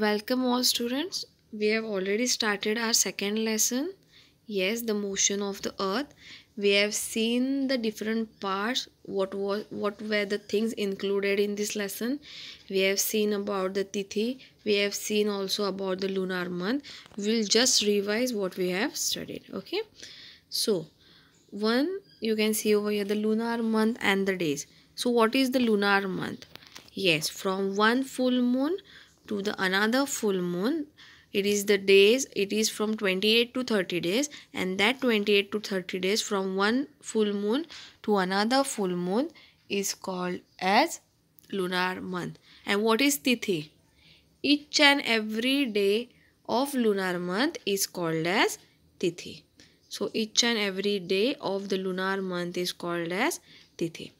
Welcome all students. We have already started our second lesson. Yes, the motion of the earth. We have seen the different parts, what was what were the things included in this lesson. We have seen about the tithi. We have seen also about the lunar month. We'll just revise what we have studied. Okay. So one you can see over here the lunar month and the days. So what is the lunar month? Yes, from one full moon to the another full moon it is the days it is from 28 to 30 days and that 28 to 30 days from one full moon to another full moon is called as lunar month and what is tithi each and every day of lunar month is called as tithi so each and every day of the lunar month is called as tithi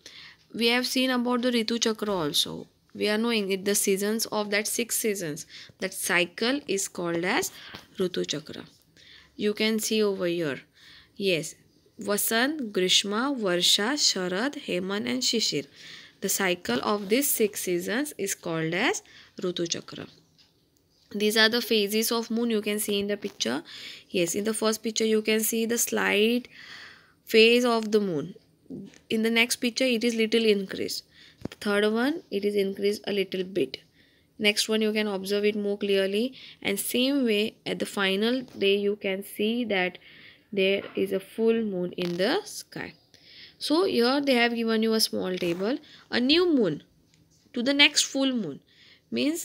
we have seen about the ritu chakra also we are knowing it the seasons of that six seasons that cycle is called as rutu chakra you can see over here yes vasan grishma varsha sharad heman and shishir the cycle of these six seasons is called as rutu chakra these are the phases of moon you can see in the picture yes in the first picture you can see the slight phase of the moon in the next picture it is little increase the third one it is increased a little bit next one you can observe it more clearly and same way at the final day you can see that there is a full moon in the sky so here they have given you a small table a new moon to the next full moon means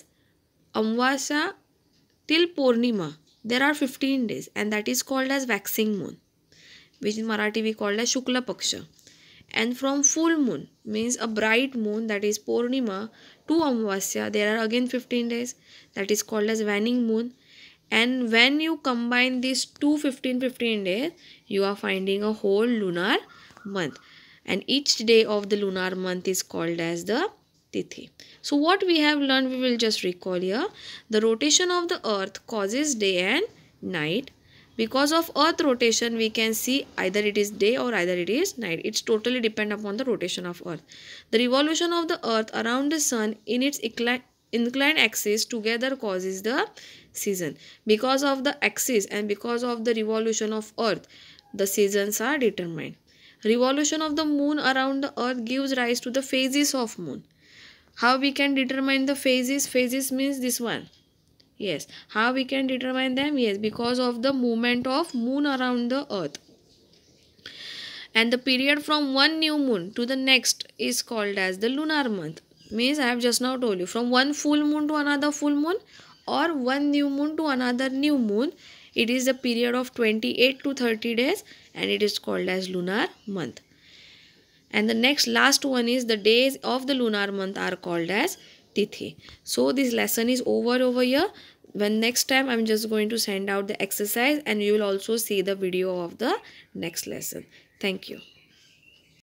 amvasa till purnima there are 15 days and that is called as waxing moon which in marathi we called as shukla paksha and from full moon means a bright moon that is Purnima to Amavasya there are again 15 days that is called as waning moon and when you combine these two 15 15 days you are finding a whole lunar month and each day of the lunar month is called as the Tithi. So what we have learned we will just recall here. The rotation of the earth causes day and night because of earth rotation we can see either it is day or either it is night it's totally depend upon the rotation of earth the revolution of the earth around the sun in its inclined axis together causes the season because of the axis and because of the revolution of earth the seasons are determined revolution of the moon around the earth gives rise to the phases of moon how we can determine the phases phases means this one yes how we can determine them yes because of the movement of moon around the earth and the period from one new moon to the next is called as the lunar month means i have just now told you from one full moon to another full moon or one new moon to another new moon it is a period of 28 to 30 days and it is called as lunar month and the next last one is the days of the lunar month are called as so this lesson is over over here when next time i'm just going to send out the exercise and you will also see the video of the next lesson thank you